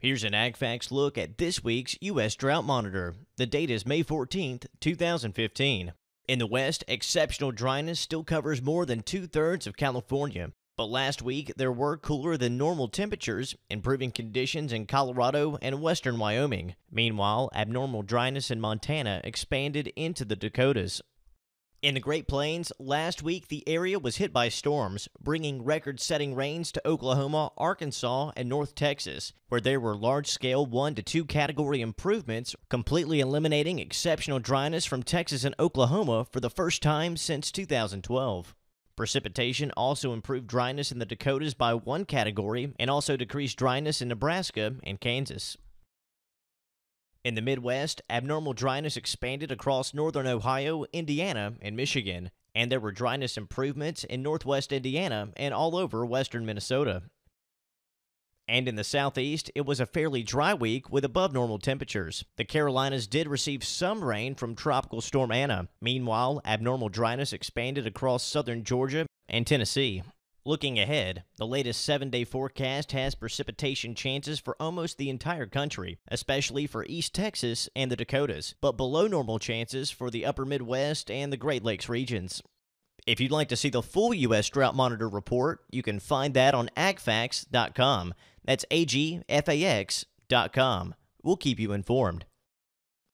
Here's an AgFacts look at this week's U.S. Drought Monitor. The date is May 14, 2015. In the West, exceptional dryness still covers more than two thirds of California. But last week, there were cooler than normal temperatures, improving conditions in Colorado and western Wyoming. Meanwhile, abnormal dryness in Montana expanded into the Dakotas, in the Great Plains, last week the area was hit by storms, bringing record setting rains to Oklahoma, Arkansas, and North Texas, where there were large scale 1 to 2 category improvements, completely eliminating exceptional dryness from Texas and Oklahoma for the first time since 2012. Precipitation also improved dryness in the Dakotas by one category and also decreased dryness in Nebraska and Kansas. In the Midwest, abnormal dryness expanded across northern Ohio, Indiana, and Michigan, and there were dryness improvements in northwest Indiana and all over western Minnesota. And in the southeast, it was a fairly dry week with above normal temperatures. The Carolinas did receive some rain from Tropical Storm Anna. Meanwhile, abnormal dryness expanded across southern Georgia and Tennessee. Looking ahead, the latest seven day forecast has precipitation chances for almost the entire country, especially for East Texas and the Dakotas, but below normal chances for the upper Midwest and the Great Lakes regions. If you'd like to see the full U.S. Drought Monitor report, you can find that on agfax.com. That's A G F A X.com. We'll keep you informed.